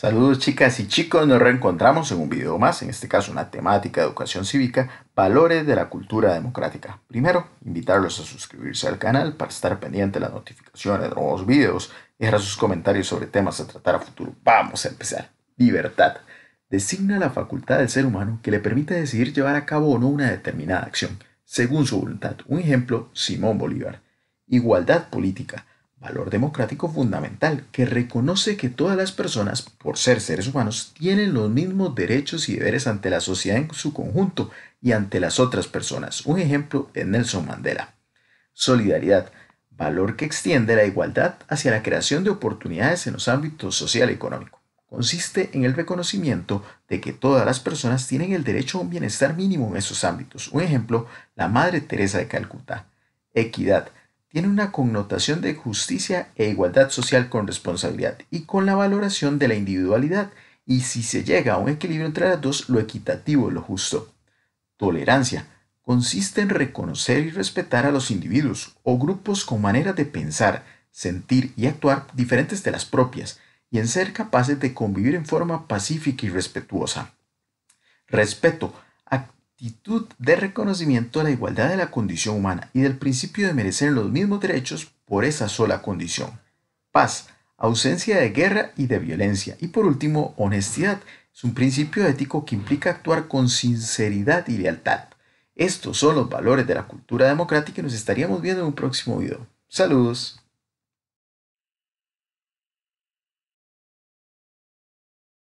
Saludos chicas y chicos, nos reencontramos en un video más, en este caso una temática de educación cívica, valores de la cultura democrática. Primero, invitarlos a suscribirse al canal para estar pendiente de las notificaciones de nuevos videos y dejar sus comentarios sobre temas a tratar a futuro. Vamos a empezar. Libertad. Designa la facultad del ser humano que le permite decidir llevar a cabo o no una determinada acción, según su voluntad. Un ejemplo, Simón Bolívar. Igualdad política valor democrático fundamental que reconoce que todas las personas, por ser seres humanos, tienen los mismos derechos y deberes ante la sociedad en su conjunto y ante las otras personas. Un ejemplo es Nelson Mandela. Solidaridad, valor que extiende la igualdad hacia la creación de oportunidades en los ámbitos social y económico. Consiste en el reconocimiento de que todas las personas tienen el derecho a un bienestar mínimo en esos ámbitos. Un ejemplo, la Madre Teresa de Calcuta. Equidad, tiene una connotación de justicia e igualdad social con responsabilidad y con la valoración de la individualidad, y si se llega a un equilibrio entre las dos, lo equitativo, y lo justo. Tolerancia consiste en reconocer y respetar a los individuos o grupos con maneras de pensar, sentir y actuar diferentes de las propias, y en ser capaces de convivir en forma pacífica y respetuosa. Respeto actitud de reconocimiento a la igualdad de la condición humana y del principio de merecer los mismos derechos por esa sola condición. Paz, ausencia de guerra y de violencia. Y por último, honestidad. Es un principio ético que implica actuar con sinceridad y lealtad. Estos son los valores de la cultura democrática y nos estaríamos viendo en un próximo video. Saludos.